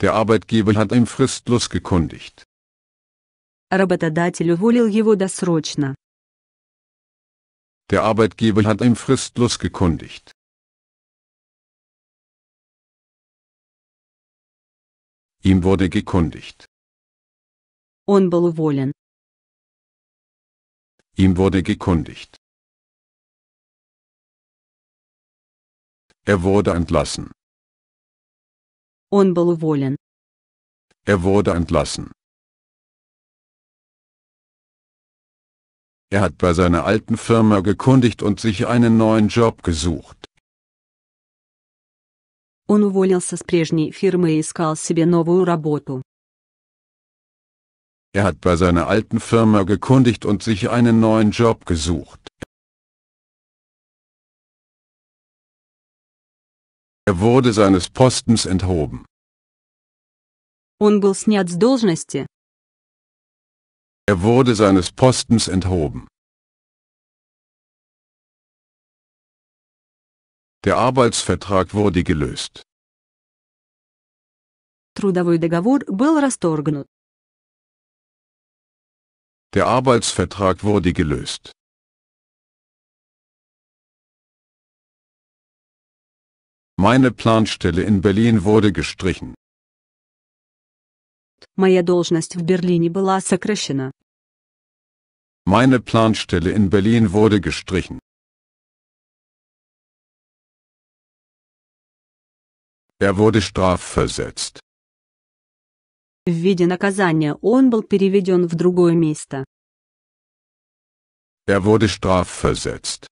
Der Arbeitgeber hat ihm fristlos gekündigt. Работодатель уволил его досрочно. Der Arbeitgeber hat ihm fristlos gekündigt. Ihm wurde gekündigt. Он был уволен. Ihm wurde gekündigt. Er wurde entlassen. Он был уволен. Er wurde entlassen. Er hat bei seiner alten Firma gekundigt und sich einen neuen Job gesucht. Он уволился с прежней фирмы и искал себе новую работу. Er hat bei seiner alten Firma gekundigt und sich einen neuen Job gesucht. Er wurde seines Postens enthoben. Он был снят с должности. Er wurde seines Postens enthoben. Der Arbeitsvertrag wurde gelöst. Трудовой договор был расторгнут. Der Arbeitsvertrag wurde gelöst. Meine Planstelle in Berlin wurde gestrichen. Моя должность в Берлине была сокращена. Meine Planstelle in Berlin wurde gestrichen. Er wurde strafversetzt. В виде наказания он был переведен в другое место. Er wurde strafversetzt.